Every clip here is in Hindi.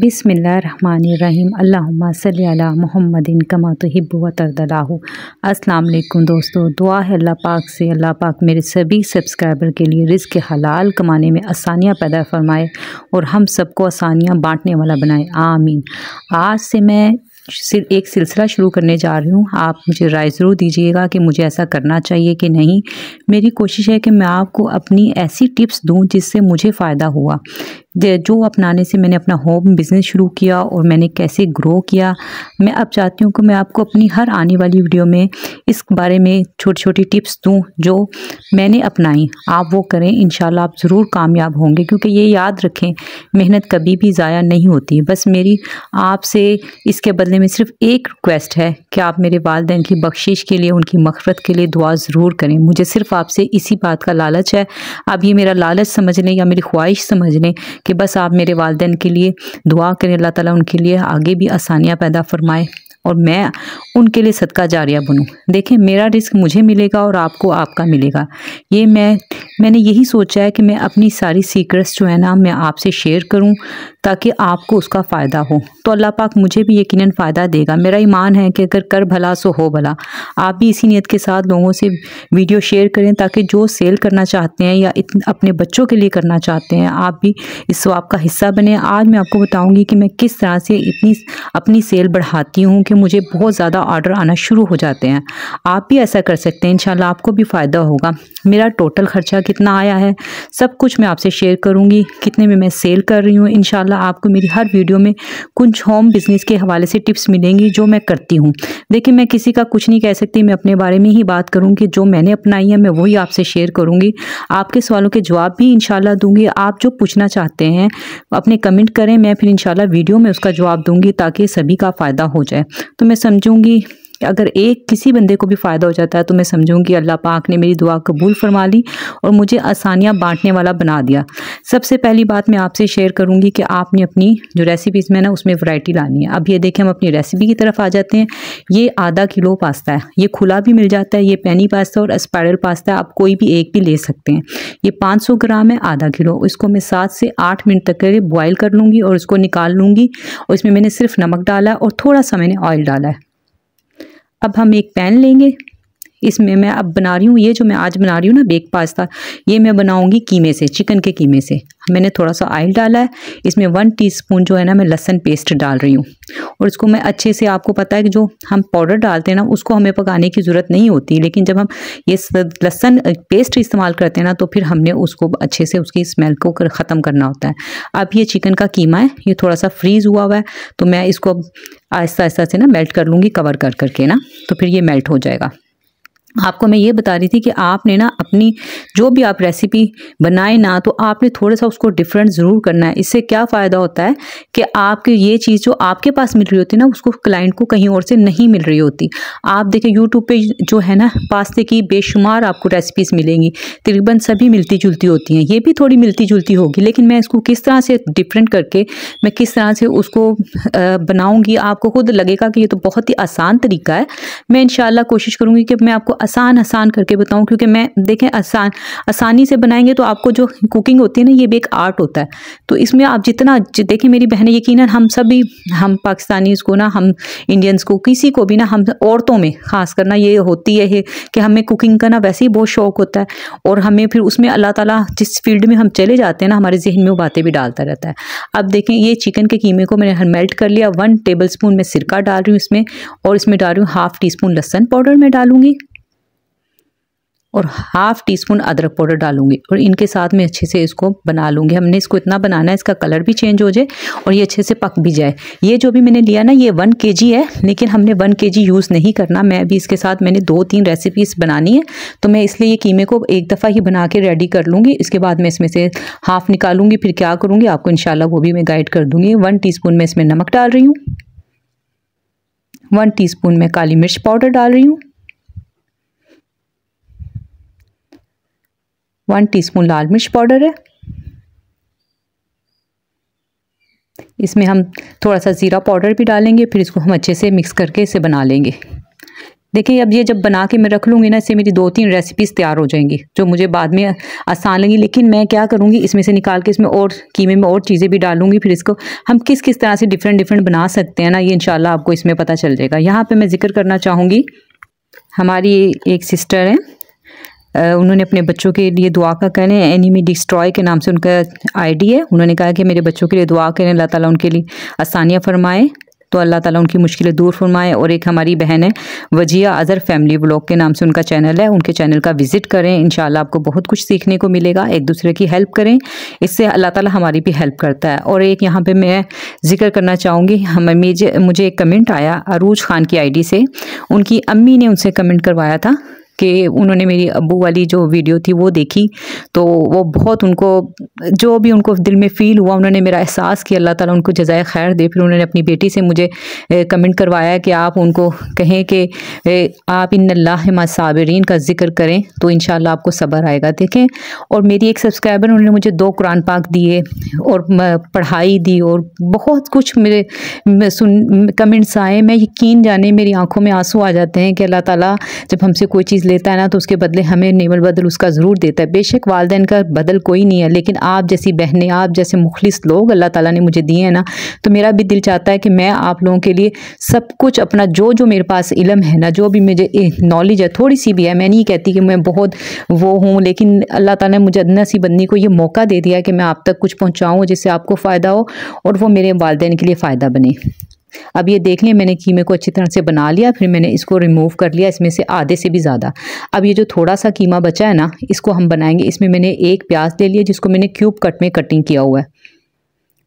बिसमीम अल्ला महमदिन कमा तो हिब्बू व तरदलाहू दोस्तों दुआ है अल्लाह पाक से अल्लाह पाक मेरे सभी सब्सक्राइबर के लिए रिज़ के हलाल कमाने में आसानियाँ पैदा फरमाए और हम सबको आसानियाँ बाँटने वाला बनाए आमीन आज से मैं एक सिलसिला शुरू करने जा रही हूँ आप मुझे राय ज़रूर दीजिएगा कि मुझे ऐसा करना चाहिए कि नहीं मेरी कोशिश है कि मैं आपको अपनी ऐसी टिप्स दूँ जिससे मुझे फ़ायदा हुआ जो अपनाने से मैंने अपना होम बिज़नेस शुरू किया और मैंने कैसे ग्रो किया मैं अब चाहती हूँ कि मैं आपको अपनी हर आने वाली वीडियो में इस बारे में छोटी छोटी टिप्स दूँ जो मैंने अपनाई आप वो करें इन आप ज़रूर कामयाब होंगे क्योंकि ये याद रखें मेहनत कभी भी ज़ाया नहीं होती बस मेरी आपसे इसके बदले में सिर्फ एक रिक्वेस्ट है कि आप मेरे वालदे की बख्शिश के लिए उनकी मफरत के लिए दुआ ज़रूर करें मुझे सिर्फ़ आपसे इसी बात का लालच है आप ये मेरा लालच समझ लें या मेरी ख्वाहिश समझ लें कि बस आप मेरे वालदेन के लिए दुआ करें अल्लाह ताला उनके लिए आगे भी आसानियाँ पैदा फरमाए और मैं उनके लिए सदका जारिया बनूँ देखें मेरा रिस्क मुझे मिलेगा और आपको आपका मिलेगा ये मैं मैंने यही सोचा है कि मैं अपनी सारी सीक्रेट्स जो है ना मैं आपसे शेयर करूं ताकि आपको उसका फ़ायदा हो तो अल्लाह पाक मुझे भी यकीन फ़ायदा देगा मेरा ईमान है कि अगर कर भला सो हो भला आप भी इसी नीयत के साथ लोगों से वीडियो शेयर करें ताकि जो सेल करना चाहते हैं या अपने बच्चों के लिए करना चाहते हैं आप भी इस स्वाब का हिस्सा बने आज मैं आपको बताऊँगी कि मैं किस तरह से इतनी अपनी सेल बढ़ाती हूँ क्योंकि मुझे बहुत ज़्यादा ऑर्डर आना शुरू हो जाते हैं आप भी ऐसा कर सकते हैं इन आपको भी फ़ायदा होगा मेरा टोटल ख़र्चा कितना आया है सब कुछ मैं आपसे शेयर करूँगी कितने में मैं सेल कर रही हूँ इन आपको मेरी हर वीडियो में कुछ होम बिज़नेस के हवाले से टिप्स मिलेंगी जो मैं करती हूँ देखिए मैं किसी का कुछ नहीं कह सकती मैं अपने बारे में ही बात करूँगी जो मैंने अपनाई है मैं वही आपसे शेयर करूँगी आपके सवालों के जवाब भी इन दूँगी आप जो पूछना चाहते हैं अपने कमेंट करें मैं फिर इन वीडियो में उसका जवाब दूँगी ताकि सभी का फ़ायदा हो जाए तो मैं समझूंगी अगर एक किसी बंदे को भी फ़ायदा हो जाता है तो मैं समझूंगी अल्लाह पाक ने मेरी दुआ कबूल फरमा ली और मुझे आसानियाँ बांटने वाला बना दिया सबसे पहली बात मैं आपसे शेयर करूंगी कि आपने अपनी जो रेसिपीज़ में ना उसमें वैरायटी लानी है अब ये देखें हम अपनी रेसिपी की तरफ आ जाते हैं ये आधा किलो पास्ता है ये खुला भी मिल जाता है ये पैनी पास्ता और स्पायरल पास्ता आप कोई भी एक भी ले सकते हैं ये 500 ग्राम है आधा किलो इसको मैं सात से आठ मिनट तक के बॉयल कर लूँगी और उसको निकाल लूँगी और इसमें मैंने सिर्फ नमक डाला और थोड़ा सा मैंने ऑयल डाला है अब हम एक पैन लेंगे इसमें मैं अब बना रही हूँ ये जो मैं आज बना रही हूँ ना बेक पास्ता ये मैं बनाऊँगी कीमे से चिकन के कीमे से मैंने थोड़ा सा ऑयल डाला है इसमें वन टीस्पून जो है ना मैं लहसन पेस्ट डाल रही हूँ और इसको मैं अच्छे से आपको पता है कि जो हम पाउडर डालते हैं ना उसको हमें पकाने की ज़रूरत नहीं होती लेकिन जब हम ये लहसन पेस्ट इस्तेमाल करते हैं ना तो फिर हमने उसको अच्छे से उसकी स्मेल को कर, ख़त्म करना होता है अब ये चिकन का कीमा है ये थोड़ा सा फ्रीज़ हुआ हुआ है तो मैं इसको अब आहिस्ता आहिस्ता से ना मेल्ट कर लूँगी कवर कर करके ना तो फिर ये मेल्ट हो जाएगा आपको मैं ये बता रही थी कि आपने ना अपनी जो भी आप रेसिपी बनाए ना तो आपने थोड़ा सा उसको डिफरेंट ज़रूर करना है इससे क्या फ़ायदा होता है कि आपके ये चीज़ जो आपके पास मिल रही होती है ना उसको क्लाइंट को कहीं और से नहीं मिल रही होती आप देखें यूट्यूब पे जो है ना पास्ते की बेशुमार आपको रेसिपीज़ मिलेंगी तकरीबन सभी मिलती जुलती होती हैं ये भी थोड़ी मिलती जुलती होगी लेकिन मैं इसको किस तरह से डिफरेंट करके मैं किस तरह से उसको बनाऊँगी आपको खुद लगेगा कि ये तो बहुत ही आसान तरीका है मैं इन कोशिश करूँगी कि मैं आपको आसान आसान करके बताऊँ क्योंकि मैं देखें आसान आसानी से बनाएंगे तो आपको जो कुकिंग होती है ना ये भी एक आर्ट होता है तो इसमें आप जितना देखें मेरी बहन यकीन हम सभी हम पाकिस्तानीज़ को ना हम इंडियंस को किसी को भी ना हम औरतों में ख़ास करना ये होती है कि हमें कुकिंग का ना वैसे ही बहुत शौक होता है और हमें फिर उसमें अल्लाह ताला जिस फील्ड में हम चले जाते हैं ना हमारे जहन में वो बातें भी डालता रहता है अब देखें ये चिकन के कीमे को मैंने मेल्ट कर लिया वन टेबल स्पून मैं सिरका डाल रही हूँ इसमें और इसमें डाल रही हूँ हाफ़ टी स्पून लहसन पाउडर मैं डालूँगी और हाफ टी स्पून अदरक पाउडर डालूंगी और इनके साथ में अच्छे से इसको बना लूँगी हमने इसको इतना बनाना है इसका कलर भी चेंज हो जाए और ये अच्छे से पक भी जाए ये जो भी मैंने लिया ना ये वन के है लेकिन हमने वन के यूज़ नहीं करना मैं अभी इसके साथ मैंने दो तीन रेसिपीज़ बनानी है तो मैं इसलिए ये कीमे को एक दफ़ा ही बना के रेडी कर लूँगी इसके बाद मैं इसमें से हाफ़ निकालूंगी फिर क्या करूँगी आपको इन वो भी मैं गाइड कर दूँगी वन टी मैं इसमें नमक डाल रही हूँ वन स्पून मैं काली मिर्च पाउडर डाल रही हूँ वन टीस्पून लाल मिर्च पाउडर है इसमें हम थोड़ा सा ज़ीरा पाउडर भी डालेंगे फिर इसको हम अच्छे से मिक्स करके इसे बना लेंगे देखिए अब ये जब बना के मैं रख लूँगी ना इससे मेरी दो तीन रेसिपीज़ तैयार हो जाएंगी जो मुझे बाद में आसान लगी लेकिन मैं क्या करूँगी इसमें से निकाल के इसमें और कीमे में और चीज़ें भी डालूंगी फिर इसको हम किस किस तरह से डिफरेंट डिफरेंट बना सकते हैं ना ये इन आपको इसमें पता चल जाएगा यहाँ पर मैं जिक्र करना चाहूँगी हमारी एक सिस्टर हैं उन्होंने अपने बच्चों के लिए दुआ का कहने एनिमी डिस्ट्रॉय के नाम से उनका आईडी है उन्होंने कहा कि मेरे बच्चों के लिए दुआ करें अल्लाह ताला उनके लिए आसानियाँ फरमाएँ तो अल्लाह ताला उनकी मुश्किलें दूर फरमाएँ और एक हमारी बहन है वजिया अज़र फैमिली ब्लॉग के नाम से उनका चैनल है उनके चैनल का विज़िट करें इन आपको बहुत कुछ सीखने को मिलेगा एक दूसरे की हेल्प करें इससे अल्लाह ताला हमारी भी हेल्प करता है और एक यहाँ पर मैं जिक्र करना चाहूँगी हम मुझे एक कमेंट आया अरूज ख़ान की आई से उनकी अम्मी ने उनसे कमेंट करवाया था के उन्होंने मेरी अबू वाली जो वीडियो थी वो देखी तो वो बहुत उनको जो भी उनको दिल में फ़ील हुआ उन्होंने मेरा एहसास किया अल्लाह ताला उनको जजाय खैर दे फिर उन्होंने अपनी बेटी से मुझे कमेंट करवाया कि आप उनको कहें कि आप इन अल्लाह का जिक्र करें तो इन आपको सब्र आएगा देखें और मेरी एक सब्सक्राइबर उन्होंने मुझे दो कुरान पाक दिए और पढ़ाई दी और बहुत कुछ मेरे सुन कमेंट्स आए मैं यकीन जाने मेरी आंखों में आंसू आ जाते हैं कि अल्लाह ताला जब हमसे कोई चीज़ लेता है ना तो उसके बदले हमें नेमल बदल उसका ज़रूर देता है बेशक वालदेन का बदल कोई नहीं है लेकिन आप जैसी बहनें आप जैसे मुखलिस लोग अल्लाह ताला ने मुझे दिए हैं ना तो मेरा भी दिल चाहता है कि मैं आप लोगों के लिए सब कुछ अपना जो जो मेरे पास इलम है ना जो भी मुझे नॉलेज है थोड़ी सी भी है मैं नहीं कहती कि मैं बहुत वो हूँ लेकिन अल्लाह ताला ने मुझे अदना सी बंदी को ये मौका दे दिया कि मैं आप तक कुछ पहुँचाऊँ जिससे आपको फ़ायदा हो और वो मेरे वालदेन के लिए फ़ायदा बने अब ये देख लें मैंने कीमे को अच्छी तरह से बना लिया फिर मैंने इसको रिमूव कर लिया इसमें से आधे से भी ज़्यादा अब ये जो थोड़ा सा कीमा बचा है ना इसको हम बनाएंगे इसमें मैंने एक प्याज ले लिया जिसको मैंने क्यूब कट में कटिंग किया हुआ है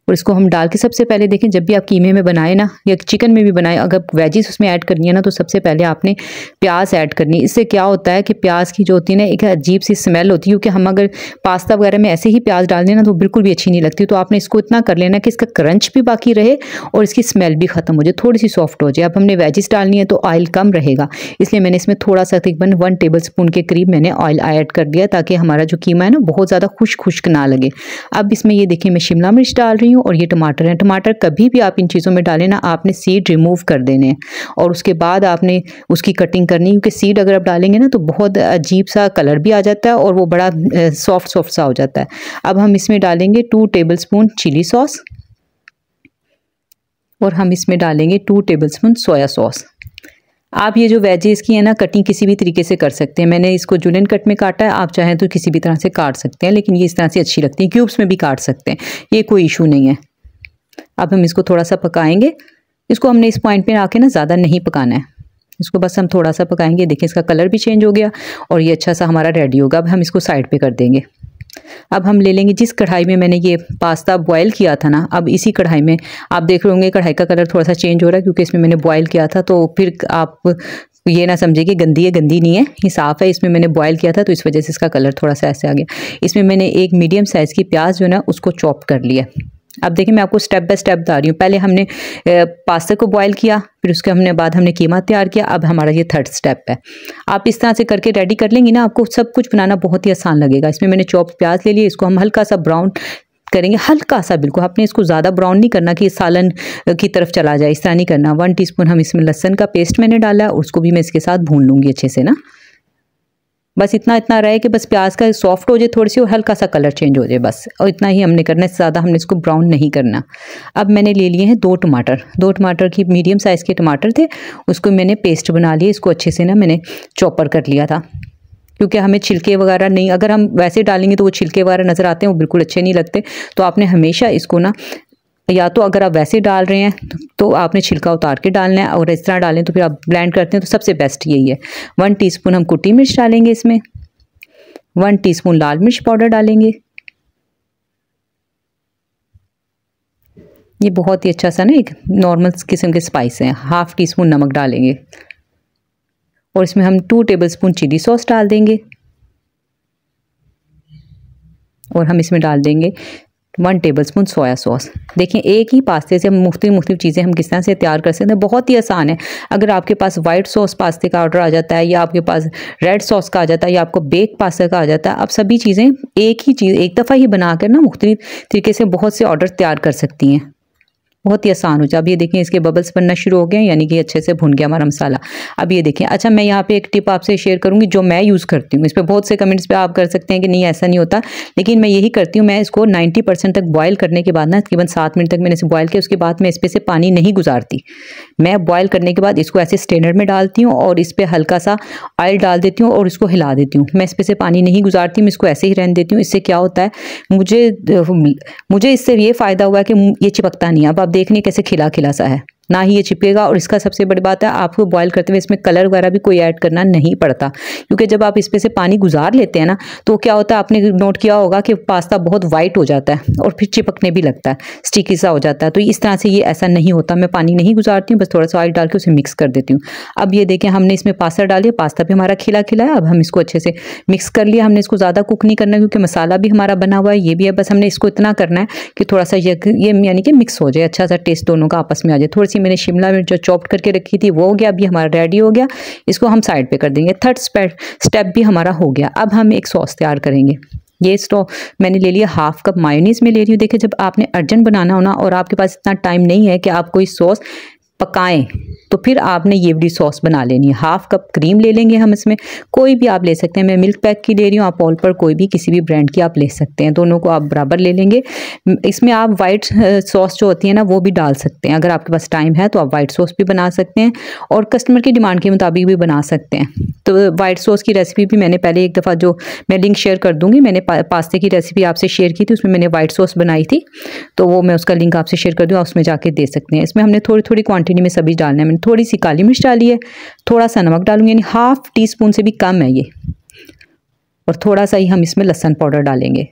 और इसको हम डाल के सबसे पहले देखें जब भी आप कीमे में बनाएं ना या चिकन में भी बनाएं अगर वेजिस उसमें ऐड करनी है ना तो सबसे पहले आपने प्याज ऐड करनी इससे क्या होता है कि प्याज की जो होती है ना एक अजीब सी स्मेल होती है क्योंकि हम अगर पास्ता वगैरह में ऐसे ही प्याज डाल देना तो बिल्कुल भी अच्छी नहीं लगती तो आपने इसको इतना कर लेना कि इसका क्रंच भी बाकी रहे और इसकी स्मेल भी ख़त्म हो जाए थोड़ी सी सॉफ्ट हो जाए अब हमने वेजिस डालनी है तो ऑयल कम रहेगा इसलिए मैंने इसमें थोड़ा सा तकरीबन वन टेबल स्पून के करीब मैंने ऑयल ऐड कर दिया ताकि हमारा जो कीमा है ना बहुत ज़्यादा खुश खुश्क ना लगे अब इसमें ये देखिए मैं शिमला मिर्च डाल रही हूँ हूँ और ये टमाटर हैं टमाटर कभी भी आप इन चीज़ों में डालें ना आपने सीड रिमूव कर देने और उसके बाद आपने उसकी कटिंग करनी क्योंकि सीड अगर आप डालेंगे ना तो बहुत अजीब सा कलर भी आ जाता है और वो बड़ा सॉफ्ट सॉफ्ट सा हो जाता है अब हम इसमें डालेंगे two tablespoon chilli sauce और हम इसमें डालेंगे two tablespoon soya sauce आप ये जो वेजेस की है ना कटिंग किसी भी तरीके से कर सकते हैं मैंने इसको जुलन कट में काटा है आप चाहें तो किसी भी तरह से काट सकते हैं लेकिन ये इस तरह से अच्छी लगती है क्यूब्स में भी काट सकते हैं ये कोई इशू नहीं है अब हम इसको थोड़ा सा पकाएंगे इसको हमने इस पॉइंट पर आके ना ज़्यादा नहीं पकाना है इसको बस हम थोड़ा सा पकाएंगे देखें इसका कलर भी चेंज हो गया और ये अच्छा सा हमारा रेडी होगा अब हम इसको साइड पर कर देंगे अब हम ले लेंगे जिस कढ़ाई में मैंने ये पास्ता बॉयल किया था ना अब इसी कढ़ाई में आप देख रहे होंगे कढ़ाई का कलर थोड़ा सा चेंज हो रहा है क्योंकि इसमें मैंने बॉयल किया था तो फिर आप ये ना समझे कि गंदी है गंदी नहीं है ये साफ़ है इसमें मैंने बॉयल किया था तो इस वजह से इसका कलर थोड़ा सा ऐसे आ गया इसमें मैंने एक मीडियम साइज़ की प्याज जो है ना उसको चॉप कर लिया अब देखिए मैं आपको स्टेप बाय स्टेप बता रही हूँ पहले हमने पास्ता को बॉईल किया फिर उसके हमने बाद हमने कीमा तैयार किया अब हमारा ये थर्ड स्टेप है आप इस तरह से करके रेडी कर लेंगे ना आपको सब कुछ बनाना बहुत ही आसान लगेगा इसमें मैंने चॉप प्याज ले लिया इसको हम हल्का सा ब्राउन करेंगे हल्का सा बिल्कुल आपने इसको ज़्यादा ब्राउन नहीं करना कि सालन की तरफ चला जाए इस तरह नहीं करना वन टी हम इसमें लहसन का पेस्ट मैंने डाला और उसको भी मैं इसके साथ भून लूँगी अच्छे से ना बस इतना इतना रहे कि बस प्याज का सॉफ्ट हो जाए थोड़ी सी और हल्का सा कलर चेंज हो जाए बस और इतना ही हमने करना है ज़्यादा हमने इसको ब्राउन नहीं करना अब मैंने ले लिए हैं दो टमाटर दो टमाटर की मीडियम साइज़ के टमाटर थे उसको मैंने पेस्ट बना लिया इसको अच्छे से ना मैंने चॉपर कर लिया था क्योंकि हमें छिलके वगैरह नहीं अगर हम वैसे डालेंगे तो वो छिलके वगैरह नज़र आते हैं वो बिल्कुल अच्छे नहीं लगते तो आपने हमेशा इसको ना या तो अगर आप वैसे डाल रहे हैं तो आपने छिलका उतार के डालना है और इस तरह डालें तो फिर आप ब्लेंड करते हैं तो सबसे बेस्ट यही है वन टीस्पून हम कुटी मिर्च डालेंगे इसमें वन टीस्पून लाल मिर्च पाउडर डालेंगे ये बहुत ही अच्छा सा ना एक नॉर्मल किस्म के स्पाइस हैं हाफ़ टी स्पून नमक डालेंगे और इसमें हम two tablespoon chilli sauce डाल देंगे और हम इसमें डाल देंगे one tablespoon soya sauce देखिए एक ही पास्ते से मुख्तु मुख्त चीज़ें हम किस तरह से तैयार कर सकते हैं बहुत ही आसान है अगर आपके पास वाइट सॉस पास्ते का ऑर्डर आ जाता है या आपके पास रेड सॉस का आ जाता है या आपको बेक पास्ता का आ जाता है आप सभी चीज़ें एक ही चीज़ एक दफ़ा ही बना कर ना मुख्तलिफ तरीके से बहुत से ऑर्डर तैयार कर सकती हैं बहुत ही आसान हो जाए अब ये देखें इसके बबल्स बनना शुरू हो गए यानी कि अच्छे से भुन गया हमारा मसाला अब ये देखें अच्छा मैं यहाँ पे एक टिप आपसे शेयर करूँगी जो मैं यूज़ करती हूँ इस पर बहुत से कमेंट्स पे आप कर सकते हैं कि नहीं ऐसा नहीं होता लेकिन मैं यही करती हूँ मैं इसको नाइन्टी तक बॉयल करने के बाद ना तकरीबन सात मिनट तक मैंने इसे बॉयल किया उसके बाद मैं इस पर से पानी नहीं गुजारती मैं बॉयल करने के बाद इसको ऐसे स्टैंडर्ड में डालती हूँ और इस पर हल्का सा ऑयल डाल देती हूँ और इसको हिला देती हूँ मैं इस पर से पानी नहीं गुजारती मैं इसको ऐसे ही रहने देती हूँ इससे क्या होता है मुझे मुझे इससे ये फ़ायदा हुआ कि ये चिपकता नहीं अब देखने कैसे खिला खिला सा है ना ही ये चिपकेगा और इसका सबसे बड़ी बात है आपको बॉयल करते हुए इसमें कलर वगैरह भी कोई ऐड करना नहीं पड़ता क्योंकि जब आप इसमें से पानी गुजार लेते हैं ना तो क्या होता है आपने नोट किया होगा कि पास्ता बहुत वाइट हो जाता है और फिर चिपकने भी लगता है स्टिकी सा हो जाता है तो इस तरह से ये ऐसा नहीं होता मैं पानी नहीं गुजारती हूँ बस थोड़ा सा ऑयल डाल के उसे मिक्स कर देती हूँ अब ये देखें हमने इसमें पास्ता दिया पास्ता भी हमारा खिला खिला है अब हम इसको अच्छे से मिक्स कर लिया हमने इसको ज़्यादा कुक नहीं करना क्योंकि मसाला भी हमारा बना हुआ है ये भी है बस हमने इसको इतना करना है कि थोड़ा सा ये यानी कि मिक्स हो जाए अच्छा सा टेस्ट दोनों का आपस में आ जाए थोड़ी सी मैंने शिमला मिर्च जो चॉप करके रखी थी वो हो गया अभी हमारा रेडी हो गया इसको हम साइड पे कर देंगे थर्ड स्टेप भी हमारा हो गया अब हम एक सॉस तैयार करेंगे ये स्टो मैंने ले लिया हाफ कप मायोनीस में ले रही हूँ देखिए जब आपने अर्जेंट बनाना होना और आपके पास इतना टाइम नहीं है कि आप कोई सॉस पकाएं तो फिर आपने ये वाली सॉस बना लेनी है हाफ़ कप क्रीम ले लेंगे हम इसमें कोई भी आप ले सकते हैं मैं मिल्क पैक की ले रही हूँ आप ऑल पर कोई भी किसी भी ब्रांड की आप ले सकते हैं दोनों को आप बराबर ले लेंगे इसमें आप वाइट सॉस जो होती है ना वो भी डाल सकते हैं अगर आपके पास टाइम है तो आप वाइट सॉस भी बना सकते हैं और कस्टमर की डिमांड के मुताबिक भी बना सकते हैं तो वाइट सॉस की रेसिपी भी मैंने पहले एक दफ़ा जो मैं लिंक शेयर कर दूँगी मैंने पा, पास्ते की रेसिपी आपसे शेयर की थी उसमें मैंने वाइट सॉस बनाई थी तो वो मैं उसका लिंक आपसे शेयर कर दूँ आप उसमें जाके दे सकते हैं इसमें हमने थोड़ी थोड़ी क्वान्टिटी क्वांटिटी में सभी डालना है मैंने थोड़ी सी काली मिर्च डाली है थोड़ा सा नमक डालूंगी यानी हाफ टी स्पून से भी कम है ये और थोड़ा सा ही हम इसमें लहसन पाउडर डालेंगे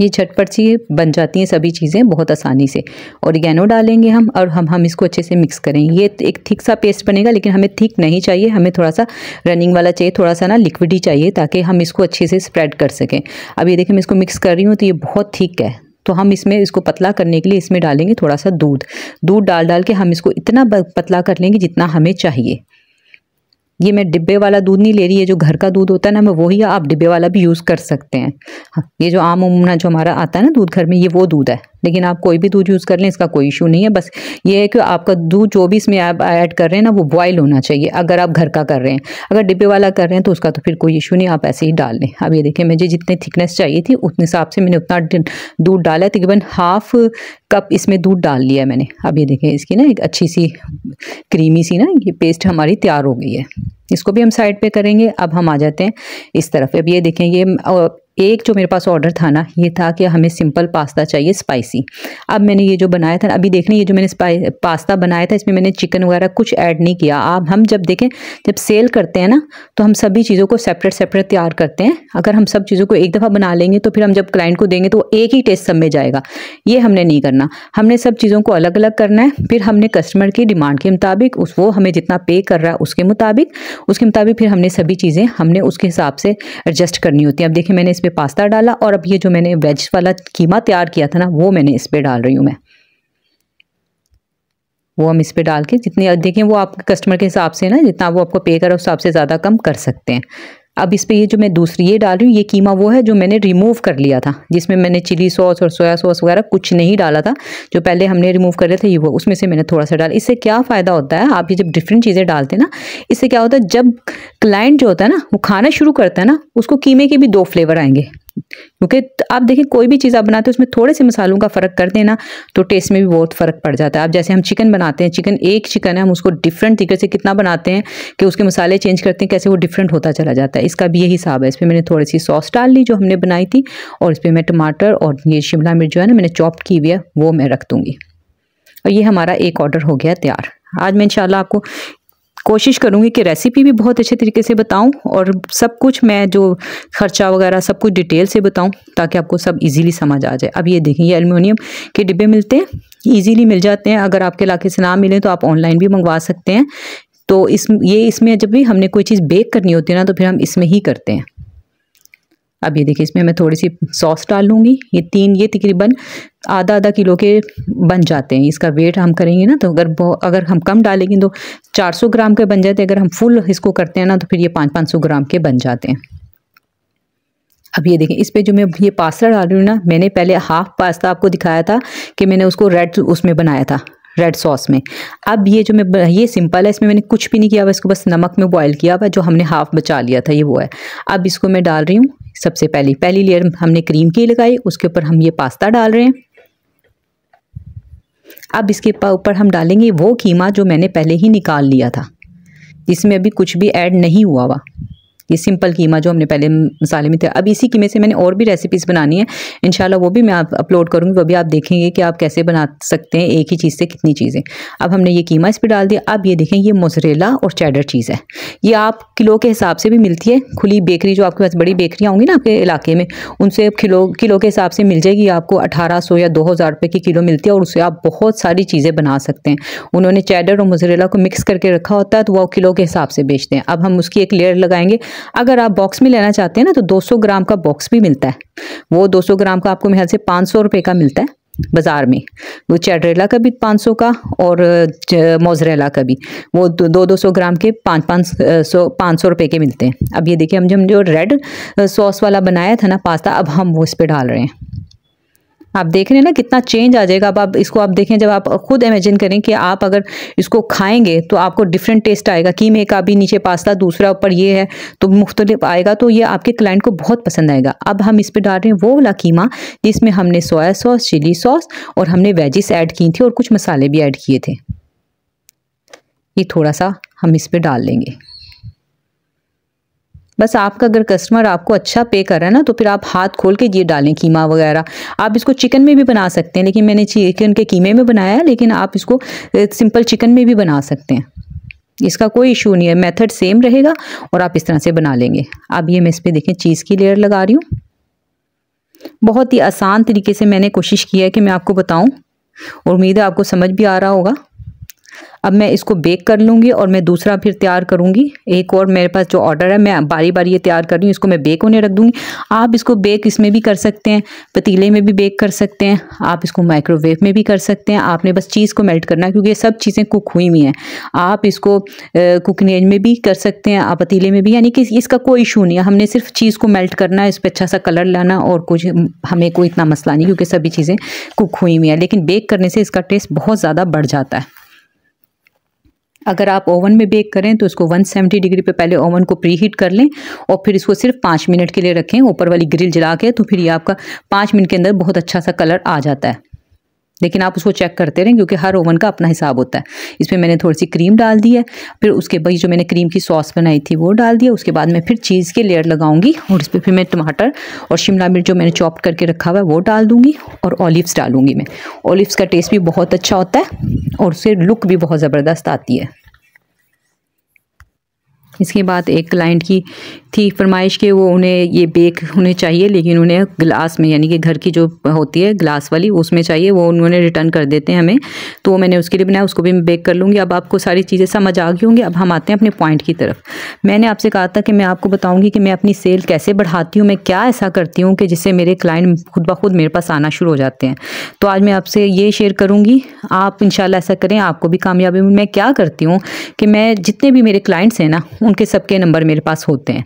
ये झटपट सी बन जाती हैं सभी चीज़ें बहुत आसानी से और गैनो डालेंगे हम और हम हम इसको अच्छे से मिक्स करें ये एक थिक सा पेस्ट बनेगा लेकिन हमें थिक नहीं चाहिए हमें थोड़ा सा रनिंग वाला चाहिए थोड़ा सा ना लिक्विड ही चाहिए ताकि हम इसको अच्छे से स्प्रेड कर सकें अब ये देखें मैं इसको मिक्स कर रही हूँ तो ये बहुत थिक है तो हम इसमें इसको पतला करने के लिए इसमें डालेंगे थोड़ा सा दूध दूध डाल डाल के हम इसको इतना पतला कर लेंगे जितना हमें चाहिए ये मैं डिब्बे वाला दूध नहीं ले रही है जो घर का दूध होता है ना हमें वही आप डिब्बे वाला भी यूज़ कर सकते हैं हाँ, ये जो आम उमना जो हमारा आता है ना दूध घर में ये वो दूध है लेकिन आप कोई भी दूध यूज़ कर लें इसका कोई इशू नहीं है बस ये है कि आपका दूध जो भी इसमें आप ऐड कर रहे हैं ना वो बॉयल होना चाहिए अगर आप घर का कर रहे हैं अगर डिब्बे वाला कर रहे हैं तो उसका तो फिर कोई इशू नहीं आप ऐसे ही डाल लें अब ये देखिए मुझे जितनी थिकनेस चाहिए थी उतने हिसाब से मैंने उतना दूध डाला तकरीबन हाफ कप इसमें दूध डाल लिया मैंने अब ये देखें इसकी ना एक अच्छी सी क्रीमी सी ना ये पेस्ट हमारी तैयार हो गई है इसको भी हम साइड पे करेंगे अब हम आ जाते हैं इस तरफ अब ये देखें ये एक जो मेरे पास ऑर्डर था ना ये था कि हमें सिंपल पास्ता चाहिए स्पाइसी अब मैंने ये जो बनाया था अभी देखने ये जो मैंने पास्ता बनाया था इसमें मैंने चिकन वगैरह कुछ ऐड नहीं किया आप हम जब देखें जब सेल करते हैं ना तो हम सभी चीज़ों को सेपरेट सेपरेट तैयार करते हैं अगर हम सब चीज़ों को एक दफ़ा बना लेंगे तो फिर हम जब क्लाइंट को देंगे तो एक ही टेस्ट सब में जाएगा ये हमने नहीं करना हमने सब चीज़ों को अलग अलग करना है फिर हमने कस्टमर की डिमांड के मुताबिक उस वो हमें जितना पे कर रहा है उसके मुताबिक उसके मुताबिक फिर हमने सभी चीज़ें हमने उसके हिसाब से एडजस्ट करनी होती है अब देखिए मैंने इसमें पास्ता डाला और अब ये जो मैंने वेज वाला कीमा तैयार किया था ना वो मैंने इस पर डाल रही हूँ मैं वो हम इस पर डाल के जितनी देखें वो आपके कस्टमर के हिसाब से ना जितना वो आपको पे करो उस हिसाब से ज़्यादा कम कर सकते हैं अब इस पर ये जो मैं दूसरी ये डाल रही हूँ ये कीमा वो है जो मैंने रिमूव कर लिया था जिसमें मैंने चिली सॉस और सोया सॉस वगैरह कुछ नहीं डाला था जो पहले हमने रिमूव कर रहे थे ये वो उसमें से मैंने थोड़ा सा डाला इससे क्या फ़ायदा होता है आप ये जब डिफरेंट चीज़ें डालते हैं ना इससे क्या होता है जब क्लाइंट जो होता है ना वो खाना शुरू करता है ना उसको कीमे के भी दो फ्लेवर आएंगे क्योंकि तो आप देखिए कोई भी चीज़ आप बनाते हैं उसमें थोड़े से मसालों का फ़र्क कर देना तो टेस्ट में भी बहुत फ़र्क पड़ जाता है आप जैसे हम चिकन बनाते हैं चिकन एक चिकन है हम उसको डिफरेंट तरीके से कितना बनाते हैं कि उसके मसाले चेंज करते हैं कैसे वो डिफरेंट होता चला जाता है इसका भी यही हिसाब है इसमें मैंने थोड़ी सी सॉस डाल ली जो हमने बनाई थी और इस पर मैं टमाटर और ये शिमला मिर्च जो है ना मैंने चॉप की हुई है वो मैं रख दूँगी और ये हमारा एक ऑर्डर हो गया तैयार आज मैं इंशाल्लाह आपको कोशिश करूँगी कि रेसिपी भी बहुत अच्छे तरीके से बताऊँ और सब कुछ मैं जो खर्चा वगैरह सब कुछ डिटेल से बताऊँ ताकि आपको सब ईजिली समझ आ जाए अब ये देखें ये एलमिनियम के डिब्बे मिलते हैं ईजीली मिल जाते हैं अगर आपके इलाके से ना मिले तो आप ऑनलाइन भी मंगवा सकते हैं तो इस ये इसमें जब भी हमने कोई चीज़ बेक करनी होती है ना तो फिर हम इसमें ही करते हैं अब ये देखिए इसमें मैं थोड़ी सी सॉस डाल लूँगी ये तीन ये तकरीबन आधा आधा किलो के बन जाते हैं इसका वेट हम करेंगे ना तो अगर अगर हम कम डालेंगे तो 400 ग्राम के बन जाते हैं अगर हम फुल इसको करते हैं ना तो फिर ये पाँच पाँच सौ ग्राम के बन जाते हैं अब ये देखें इस पे जो मैं ये पास्ता डाल रही हूँ ना मैंने पहले हाफ पास्ता आपको दिखाया था कि मैंने उसको रेड उसमें बनाया था रेड सॉस में अब ये जो मैं ये सिंपल है इसमें मैंने कुछ भी नहीं किया हुआ इसको बस नमक में बॉयल किया हुआ जो हमने हाफ बचा लिया था ये वो है अब इसको मैं डाल रही हूँ सबसे पहले पहली लेयर हमने क्रीम की लगाई उसके ऊपर हम ये पास्ता डाल रहे हैं अब इसके ऊपर हम डालेंगे वो कीमा जो मैंने पहले ही निकाल लिया था जिसमें अभी कुछ भी ऐड नहीं हुआ हुआ ये सिंपल कीमा जो हमने पहले मसाले में थे अब इसी कीमे से मैंने और भी रेसिपीज़ बनानी है इन वो भी मैं आप अपलोड करूँगी वो भी आप देखेंगे कि आप कैसे बना सकते हैं एक ही चीज़ से कितनी चीज़ें अब हमने ये कीमा इस पर डाल दिया अब ये देखें ये मोजरेला और चैडर चीज़ है ये आप किलो के हिसाब से भी मिलती है खुली बेकरी जो आपके पास बड़ी बेकरियाँ होंगी ना आपके इलाके में उनसे किलो किलो के हिसाब से मिल जाएगी आपको अठारह सौ या दो हज़ार रुपये की किलो मिलती है और उससे आप बहुत सारी चीज़ें बना सकते हैं उन्होंने चैडर और मोजरेला को मिक्स करके रखा होता है तो वह किलो के हिसाब से बेचते हैं अब हम उसकी एक लेयर लगाएंगे अगर आप बॉक्स में लेना चाहते हैं ना तो 200 ग्राम का बॉक्स भी मिलता है वो 200 ग्राम का आपको मेरे से पाँच सौ का मिलता है बाज़ार में वो चैडरेला का भी पाँच सौ का और मोजरेला का भी वो दो दो सौ ग्राम के पाँच पाँच सौ पाँच सौ रुपये के मिलते हैं अब ये देखिए हम जो हम जो रेड सॉस वाला बनाया था ना पास्ता अब हम वो इस पर डाल रहे हैं आप देख रहे हैं ना कितना चेंज आ जाएगा अब आप इसको आप देखें जब आप खुद इमेजिन करें कि आप अगर इसको खाएंगे तो आपको डिफरेंट टेस्ट आएगा कीमे का भी नीचे पास्ता दूसरा ऊपर ये है तो मुख्तलिफ आएगा तो ये आपके क्लाइंट को बहुत पसंद आएगा अब हम इस पर डाल रहे हैं वो वाला कीमा जिसमें हमने सोया सॉस चिली सॉस और हमने वेजिस ऐड की थी और कुछ मसाले भी ऐड किए थे ये थोड़ा सा हम इस पर डाल लेंगे बस आपका अगर कस्टमर आपको अच्छा पे कर रहा है ना तो फिर आप हाथ खोल के ये डालें कीमा वगैरह आप इसको चिकन में भी बना सकते हैं लेकिन मैंने चिकन के कीमे में बनाया है लेकिन आप इसको सिंपल चिकन में भी बना सकते हैं इसका कोई इशू नहीं है मेथड सेम रहेगा और आप इस तरह से बना लेंगे अब ये मैं इस पर देखें चीज़ की लेयर लगा रही हूँ बहुत ही आसान तरीके से मैंने कोशिश की है कि मैं आपको बताऊँ और उम्मीद है आपको समझ भी आ रहा होगा अब मैं इसको बेक कर लूँगी और मैं दूसरा फिर तैयार करूँगी एक और मेरे पास जो ऑर्डर है मैं बारी बारी ये तैयार कर रही हूँ इसको मैं बेक होने रख दूँगी आप इसको बेक इसमें भी कर सकते हैं पतीले में भी बेक कर सकते हैं आप इसको माइक्रोवेव में भी कर सकते हैं आपने बस चीज़ को मेल्ट करना है क्योंकि ये सब चीज़ें कुक हुई हुई हैं आप इसको कुकिंग रेंज में भी कर सकते हैं आप पतीले में भी यानी कि इसका कोई इशू नहीं है हमने सिर्फ चीज़ को मेल्ट करना है इस पर अच्छा सा कलर लाना और कुछ हमें कोई इतना मसला नहीं क्योंकि सभी चीज़ें कुक हुई हुई हैं लेकिन बेक करने से इसका टेस्ट बहुत ज़्यादा बढ़ जाता है अगर आप ओवन में बेक करें तो इसको 170 डिग्री पे पहले ओवन को प्री हीट कर लें और फिर इसको सिर्फ पाँच मिनट के लिए रखें ऊपर वाली ग्रिल जला के तो फिर ये आपका पाँच मिनट के अंदर बहुत अच्छा सा कलर आ जाता है लेकिन आप उसको चेक करते रहें क्योंकि हर ओवन का अपना हिसाब होता है इसमें मैंने थोड़ी सी क्रीम डाल दी है फिर उसके बाद जो मैंने क्रीम की सॉस बनाई थी वो डाल दिया उसके बाद मैं फिर चीज़ के लेयर लगाऊंगी और उस पर फिर मैं टमाटर और शिमला मिर्च जो मैंने चॉप करके रखा हुआ है वो डाल दूँगी और ऑलिवस डालूंगी मैं ऑलिवस का टेस्ट भी बहुत अच्छा होता है और उससे लुक भी बहुत ज़बरदस्त आती है इसके बाद एक क्लाइंट की थी फरमाइश कि वो उन्हें ये बेक उन्हें चाहिए लेकिन उन्हें ग्लास में यानी कि घर की जो होती है ग्लास वाली उसमें चाहिए वो उन्होंने रिटर्न कर देते हैं हमें तो मैंने उसके लिए बनाया उसको भी मैं बेक कर लूँगी अब आपको सारी चीज़ें समझ आ गई होंगी अब हम आते हैं अपने पॉइंट की तरफ मैंने आपसे कहा था कि मैं आपको बताऊँगी कि मैं अपनी सेल कैसे बढ़ाती हूँ मैं क्या ऐसा करती हूँ कि जिससे मेरे क्लाइंट खुद ब खुद मेरे पास आना शुरू हो जाते हैं तो आज मैं आपसे ये शेयर करूँगी आप इन ऐसा करें आपको भी कामयाबी मैं क्या करती हूँ कि मैं जितने भी मेरे क्लाइंट्स हैं ना उनके सबके नंबर मेरे पास होते हैं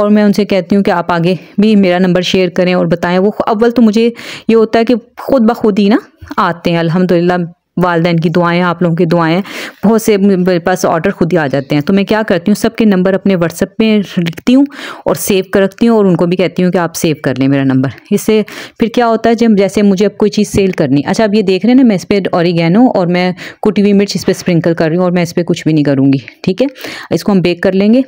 और मैं उनसे कहती हूँ कि आप आगे भी मेरा नंबर शेयर करें और बताएं वो अव्वल तो मुझे ये होता है कि ख़ुद ब खुद ही ना आते हैं अल्हम्दुलिल्लाह वालदेन की दुआएं आप लोगों की दुआएं बहुत से मेरे पास ऑर्डर खुद ही आ जाते हैं तो मैं क्या करती हूँ सबके नंबर अपने व्हाट्सअप में लिखती हूँ और सेव कर रखती हूँ और उनको भी कहती हूँ कि आप सेव कर लें मेरा नंबर इससे फिर क्या होता है जब जैसे मुझे अब कोई चीज़ सेल करनी अच्छा आप ये देख रहे हैं ना मैं इस पर ऑरिगेनो और मैं कुटी हुई मिर्च इस पर स्प्रिंकल कर रही हूँ और मैं इस पर कुछ भी नहीं करूँगी ठीक है इसको हम बेक कर लेंगे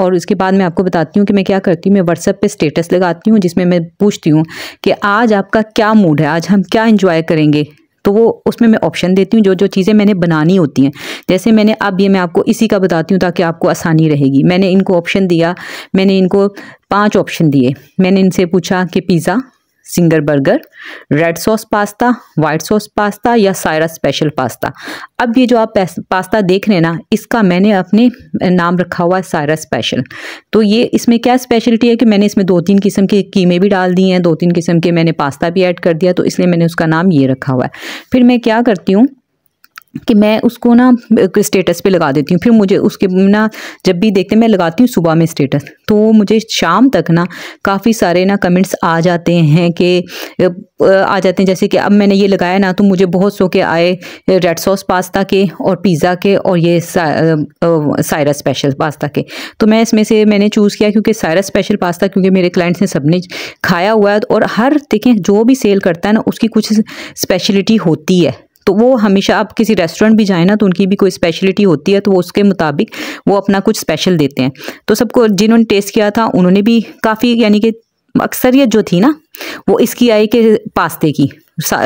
और उसके बाद मैं आपको बताती हूँ कि मैं क्या करती हूँ मैं व्हाट्सअप पे स्टेटस लगाती हूँ जिसमें मैं पूछती हूँ कि आज आपका क्या मूड है आज हम क्या इन्जॉय करेंगे तो वो उसमें मैं ऑप्शन देती हूँ जो जो चीज़ें मैंने बनानी होती हैं जैसे मैंने अब ये मैं आपको इसी का बताती हूँ ताकि आपको आसानी रहेगी मैंने इनको ऑप्शन दिया मैंने इनको पांच ऑप्शन दिए मैंने इनसे पूछा कि pizza zinger burger red sauce pasta white sauce pasta या सायरा स्पेशल पास्ता अब ये जो आप पास्ता देख रहे हैं ना इसका मैंने अपने नाम रखा हुआ है सायरा स्पेशल तो ये इसमें क्या स्पेशलिटी है कि मैंने इसमें दो तीन किस्म के कीमे भी डाल दिए हैं दो तीन किस्म के मैंने पास्ता भी ऐड कर दिया तो इसलिए मैंने उसका नाम ये रखा हुआ है फिर मैं क्या करती हूँ कि मैं उसको ना स्टेटस पे लगा देती हूँ फिर मुझे उसके ना जब भी देखते मैं लगाती हूँ सुबह में स्टेटस तो मुझे शाम तक ना काफ़ी सारे ना कमेंट्स आ जाते हैं कि आ जाते हैं जैसे कि अब मैंने ये लगाया ना तो मुझे बहुत सो के आए रेड सॉस पास्ता के और पिज़्ज़ा के और ये सा, सायरा स्पेशल पास्ता के तो मैं इसमें से मैंने चूज़ किया क्योंकि सायरा स्पेशल पास्ता क्योंकि मेरे क्लाइंट्स ने सबने खाया हुआ है और हर देखें जो भी सेल करता है ना उसकी कुछ स्पेशलिटी होती है तो वो हमेशा आप किसी रेस्टोरेंट भी जाए ना तो उनकी भी कोई स्पेशलिटी होती है तो वो उसके मुताबिक वो अपना कुछ स्पेशल देते हैं तो सबको जिन्होंने टेस्ट किया था उन्होंने भी काफ़ी यानी कि अक्सरियत जो थी ना वो इसकी आई कि पास्ते की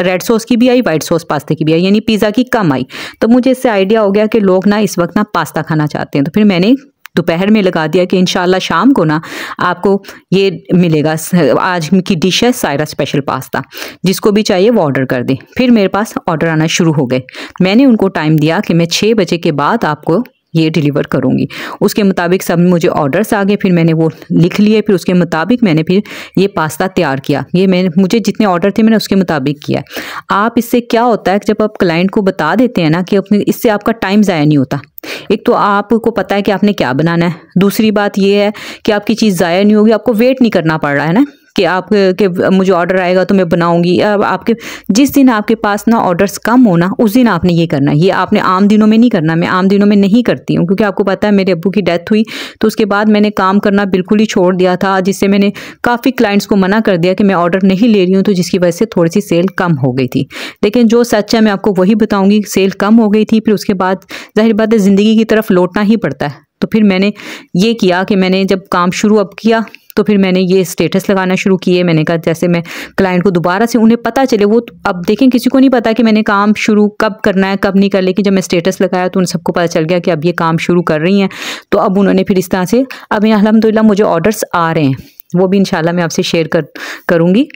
रेड सॉस की भी आई वाइट सॉस पास्ते की भी आई यानी पिज़्ज़ा की कम आई तो मुझे इससे आइडिया हो गया कि लोग ना इस वक्त ना पास्ता खाना चाहते हैं तो फिर मैंने दोपहर में लगा दिया कि इन शाम को ना आपको ये मिलेगा आज की डिश है सायरा स्पेशल पास्ता जिसको भी चाहिए वो ऑर्डर कर दें फिर मेरे पास ऑर्डर आना शुरू हो गए मैंने उनको टाइम दिया कि मैं छः बजे के बाद आपको ये डिलीवर करूँगी उसके मुताबिक सब मुझे ऑर्डर्स आ गए फिर मैंने वो लिख लिए फिर उसके मुताबिक मैंने फिर ये पास्ता तैयार किया ये मैंने मुझे जितने ऑर्डर थे मैंने उसके मुताबिक किया आप इससे क्या होता है जब आप क्लाइंट को बता देते हैं ना कि अपने इससे आपका टाइम ज़ाया नहीं होता एक तो आपको पता है कि आपने क्या बनाना है दूसरी बात यह है कि आपकी चीज़ ज़ाया नहीं होगी आपको वेट नहीं करना पड़ रहा है ना कि आप के मुझे ऑर्डर आएगा तो मैं बनाऊँगी आपके जिस दिन आपके पास ना ऑर्डर्स कम होना उस दिन आपने ये करना ये आपने आम दिनों में नहीं करना मैं आम दिनों में नहीं करती हूँ क्योंकि आपको पता है मेरे अबू की डेथ हुई तो उसके बाद मैंने काम करना बिल्कुल ही छोड़ दिया था जिससे मैंने काफ़ी क्लाइंट्स को मना कर दिया कि मैं ऑर्डर नहीं ले रही हूँ तो जिसकी वजह से थोड़ी सी सेल कम हो गई थी लेकिन जो सच है मैं आपको वही बताऊँगी सेल कम हो गई थी फिर उसके बाद जाहिर बात है ज़िंदगी की तरफ लौटना ही पड़ता है तो फिर मैंने ये किया कि मैंने जब काम शुरू अब किया तो फिर मैंने ये स्टेटस लगाना शुरू किए मैंने कहा जैसे मैं क्लाइंट को दोबारा से उन्हें पता चले वो तो अब देखें किसी को नहीं पता कि मैंने काम शुरू कब करना है कब नहीं कर लेकिन जब मैं स्टेटस लगाया तो उन सबको पता चल गया कि अब ये काम शुरू कर रही हैं तो अब उन्होंने फिर इस तरह से अब अलहमदिल्ला मुझे ऑर्डर्स आ रहे हैं वो भी इन मैं आपसे शेयर कर करूँगी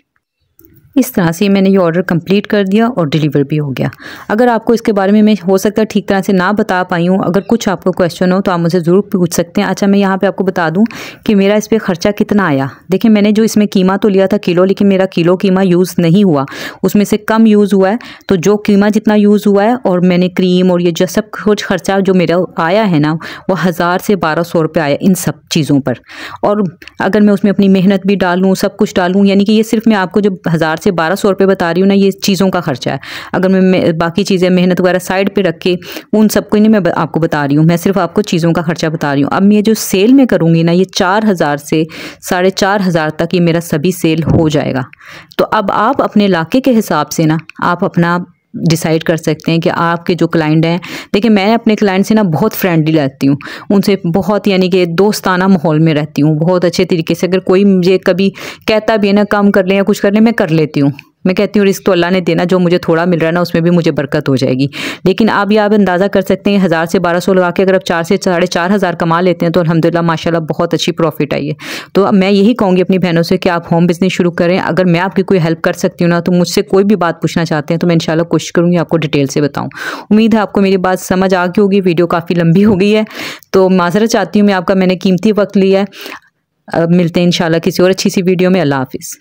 इस तरह से मैंने ये ऑर्डर कंप्लीट कर दिया और डिलीवर भी हो गया अगर आपको इसके बारे में मैं हो सकता है ठीक तरह से ना बता पाई हूँ अगर कुछ आपको क्वेश्चन हो तो आप मुझे ज़रूर पूछ सकते हैं अच्छा मैं यहाँ पे आपको बता दूँ कि मेरा इस पर ख़र्चा कितना आया देखिए मैंने जो इसमें कीमा तो लिया था किलो लेकिन मेरा किलो कीमा यूज़ नहीं हुआ उसमें से कम यूज़ हुआ है तो जो कीमा जितना यूज़ हुआ है और मैंने क्रीम और ये जो सब कुछ खर्चा जो मेरा आया है ना वो हज़ार से बारह सौ रुपये आया इन सब चीज़ों पर और अगर मैं उसमें अपनी मेहनत भी डालूँ सब कुछ डालूँ यानी कि ये सिर्फ मैं आपको जो हज़ार से बारह सौ रुपये बता रही हूँ ना ये चीज़ों का खर्चा है अगर मैं, बाकी चीज़ें मेहनत वगैरह साइड पर रख के उन सबको नहीं मैं आपको बता रही हूँ मैं सिर्फ आपको चीज़ों का खर्चा बता रही हूँ अब मैं जो सेल में करूँगी ना ये चार हज़ार से साढ़े चार हज़ार तक ये मेरा सभी सेल हो जाएगा तो अब आप अपने इलाके के हिसाब से ना आप अपना डिसाइड कर सकते हैं कि आपके जो क्लाइंट हैं देखिए मैं अपने क्लाइंट से ना बहुत फ्रेंडली रहती हूँ उनसे बहुत यानी कि दोस्ताना माहौल में रहती हूँ बहुत अच्छे तरीके से अगर कोई मुझे कभी कहता भी है ना काम कर लें या कुछ कर लें मैं कर लेती हूँ मैं कहती हूँ रिस्क तो अल्लाह ने देना जो मुझे थोड़ा मिल रहा है ना उसमें भी मुझे बरकत हो जाएगी लेकिन आप ये आप अंदाज़ा कर सकते हैं हज़ार से बारह सौ लगा के अगर आप चार से साढ़े चार हज़ार कमा लेते हैं तो अलहमदिल्ला माशाल्लाह बहुत अच्छी प्रॉफिट आई है तो मैं यही कहूँगी अपनी बहनों से कि आप होम बिज़नेस शुरू करें अगर मैं आपकी कोई हेल्प कर सकती हूँ ना तो मुझसे कोई भी बात पूछना चाहते हैं तो मैं इंशाल्लाह कोशिश करूँगी आपको डिटेल से बताऊँ उम्मीद है आपको मेरी बात समझ आ गई होगी वीडियो काफ़ी लंबी हो गई है तो माजरत चाहती हूँ मैं आपका मैंने कीमती वक्त लिया है मिलते हैं इंशाल्लाह किसी और अच्छी सी वीडियो में अल्लाह हाफिज़